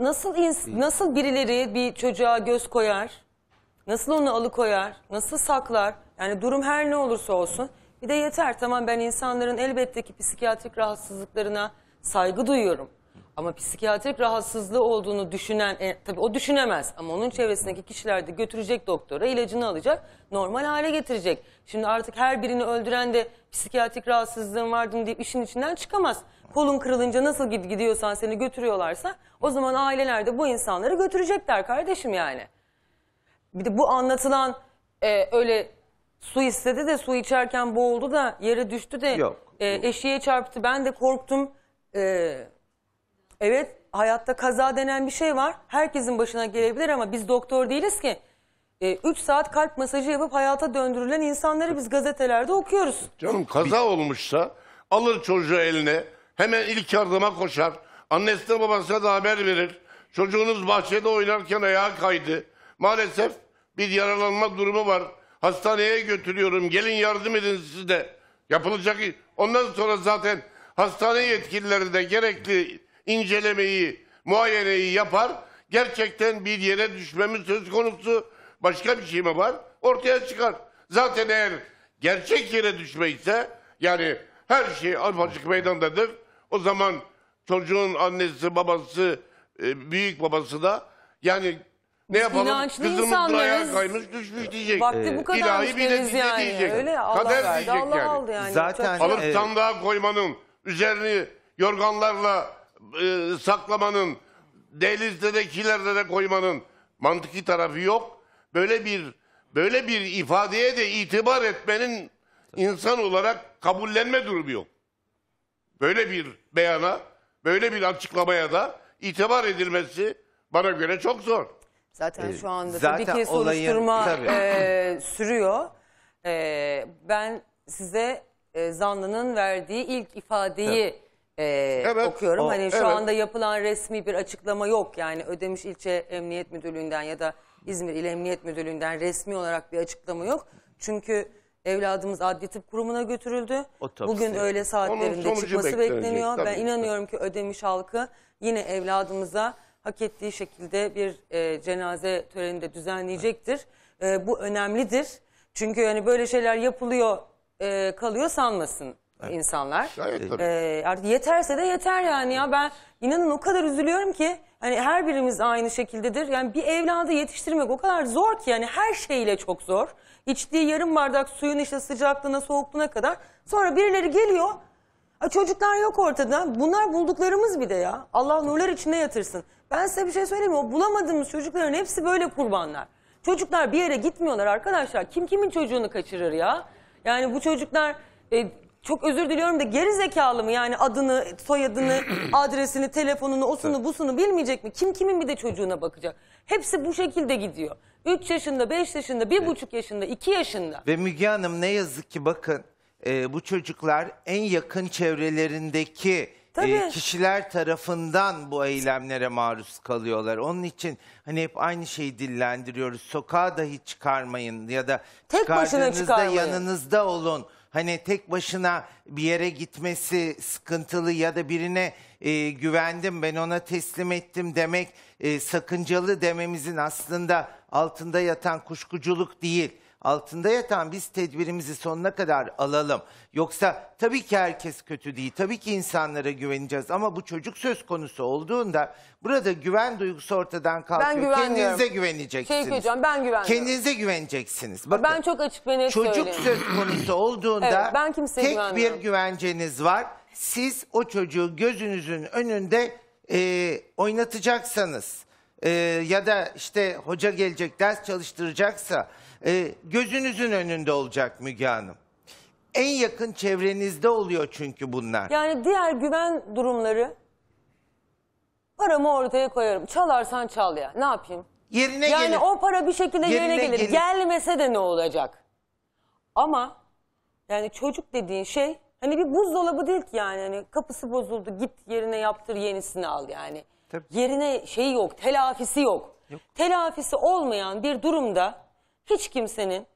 nasıl ins- nasıl birileri bir çocuğa göz koyar? Nasıl onu alıkoyar? Nasıl saklar? Yani durum her ne olursa olsun. Bir de yeter tamam ben insanların elbette ki psikiyatrik rahatsızlıklarına saygı duyuyorum. Ama psikiyatrik rahatsızlığı olduğunu düşünen, e, tabii o düşünemez ama onun çevresindeki kişiler de götürecek doktora, ilacını alacak, normal hale getirecek. Şimdi artık her birini öldüren de psikiyatrik rahatsızlığın vardı deyip işin içinden çıkamaz. Kolun kırılınca nasıl gid- gidiyorsan seni götürüyorlarsa o zaman aileler de bu insanları götürecekler kardeşim yani. Bir de bu anlatılan e, öyle su istedi de su içerken boğuldu da yere düştü de Yok. e, eşiğe çarptı ben de korktum. E, Evet hayatta kaza denen bir şey var. Herkesin başına gelebilir ama biz doktor değiliz ki. 3 e, saat kalp masajı yapıp hayata döndürülen insanları biz gazetelerde okuyoruz. Canım kaza olmuşsa alır çocuğu eline hemen ilk yardıma koşar. Annesine babasına da haber verir. Çocuğunuz bahçede oynarken ayağa kaydı. Maalesef bir yaralanma durumu var. Hastaneye götürüyorum. Gelin yardım edin siz de. Yapılacak. Ondan sonra zaten hastane yetkilileri de gerekli incelemeyi, muayeneyi yapar. Gerçekten bir yere düşmemiz söz konusu başka bir şey mi var? Ortaya çıkar. Zaten eğer gerçek yere düşmeyse yani her şey alpacık meydandadır. O zaman çocuğun annesi, babası, e, büyük babası da yani ne yapalım? İnançlı Kızımız buraya kaymış düşmüş diyecek. Vakti bu kadarmış İlahi bir deniz yani. diyecek. Öyle Allah Kader verdi, diyecek Allah yani. aldı yani. Zaten, Alıp evet. sandığa koymanın üzerini yorganlarla e, saklamanın, delizde de koymanın mantıki tarafı yok. Böyle bir böyle bir ifadeye de itibar etmenin insan olarak kabullenme durumu yok. Böyle bir beyana, böyle bir açıklamaya da itibar edilmesi bana göre çok zor. Zaten e, şu anda zaten tabii ki soruşturma olayın, e, sürüyor. E, ben size e, zanlının verdiği ilk ifadeyi... Tabii e, evet. okuyorum. O, hani şu evet. anda yapılan resmi bir açıklama yok. Yani Ödemiş İlçe Emniyet Müdürlüğü'nden ya da İzmir İl Emniyet Müdürlüğü'nden resmi olarak bir açıklama yok. Çünkü evladımız adli tıp kurumuna götürüldü. Otopsi. Bugün öğle saatlerinde çıkması bekleniyor. Tabii. Ben inanıyorum ki Ödemiş halkı yine evladımıza hak ettiği şekilde bir e, cenaze töreni de düzenleyecektir. E, bu önemlidir. Çünkü yani böyle şeyler yapılıyor e, kalıyor sanmasın. Evet. insanlar. Gayet tabii. Ee, artık yeterse de yeter yani ya ben inanın o kadar üzülüyorum ki hani her birimiz aynı şekildedir. Yani bir evladı yetiştirmek o kadar zor ki yani her şeyle çok zor. İçtiği yarım bardak suyun işte sıcaklığına soğukluğuna kadar sonra birileri geliyor A çocuklar yok ortada. Bunlar bulduklarımız bir de ya. Allah nurlar içinde yatırsın. Ben size bir şey söyleyeyim mi? O bulamadığımız çocukların hepsi böyle kurbanlar. Çocuklar bir yere gitmiyorlar arkadaşlar. Kim kimin çocuğunu kaçırır ya? Yani bu çocuklar e, çok özür diliyorum da geri zekalı mı yani adını, soyadını, adresini, telefonunu, osunu, busunu bilmeyecek mi? Kim kimin bir de çocuğuna bakacak. Hepsi bu şekilde gidiyor. 3 yaşında, 5 yaşında, 1,5 yaşında, 2 yaşında. Ve Müge Hanım ne yazık ki bakın e, bu çocuklar en yakın çevrelerindeki e, kişiler tarafından bu eylemlere maruz kalıyorlar. Onun için hani hep aynı şeyi dillendiriyoruz. Sokağa dahi çıkarmayın ya da Tek başına çıkarmayın. yanınızda olun hani tek başına bir yere gitmesi sıkıntılı ya da birine e, güvendim ben ona teslim ettim demek e, sakıncalı dememizin aslında altında yatan kuşkuculuk değil altında yatan biz tedbirimizi sonuna kadar alalım. Yoksa tabii ki herkes kötü değil, tabii ki insanlara güveneceğiz ama bu çocuk söz konusu olduğunda burada güven duygusu ortadan kalkıyor. Ben Kendinize güveneceksiniz. Şey hocam ben güvenmiyorum. Kendinize güveneceksiniz. Bakın, ben çok açık ve net Çocuk söyleyeyim. söz konusu olduğunda evet, ben tek bir güvenceniz var. Siz o çocuğu gözünüzün önünde e, oynatacaksanız e, ya da işte hoca gelecek ders çalıştıracaksa e, gözünüzün önünde olacak Müge Hanım. En yakın çevrenizde oluyor çünkü bunlar. Yani diğer güven durumları paramı ortaya koyarım. Çalarsan çal ya ne yapayım? Yerine yani gelir. o para bir şekilde yerine, yerine gelir. gelir. Gelmese de ne olacak? Ama yani çocuk dediğin şey hani bir buzdolabı değil ki yani. Hani kapısı bozuldu git yerine yaptır yenisini al yani. Tabii. Yerine şeyi yok, telafisi yok. yok. Telafisi olmayan bir durumda hiç kimsenin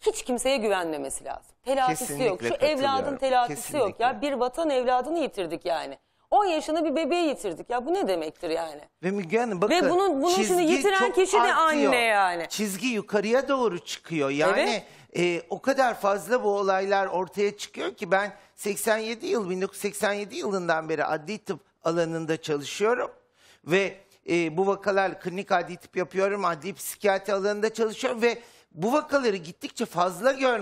hiç kimseye güvenmemesi lazım. Telafisi Kesinlikle yok. Şu evladın telafisi Kesinlikle. yok ya. Bir vatan evladını yitirdik yani. 10 yaşında bir bebeği yitirdik. Ya bu ne demektir yani? Ve Müge bakın. Ve bunun, bunun şimdi yitiren kişi artıyor. anne yani. Çizgi yukarıya doğru çıkıyor. Yani evet. e, o kadar fazla bu olaylar ortaya çıkıyor ki ben 87 yıl 1987 yılından beri adli tıp alanında çalışıyorum ve e, bu vakalar klinik adli tip yapıyorum, adli psikiyatri alanında çalışıyorum ve bu vakaları gittikçe fazla görmek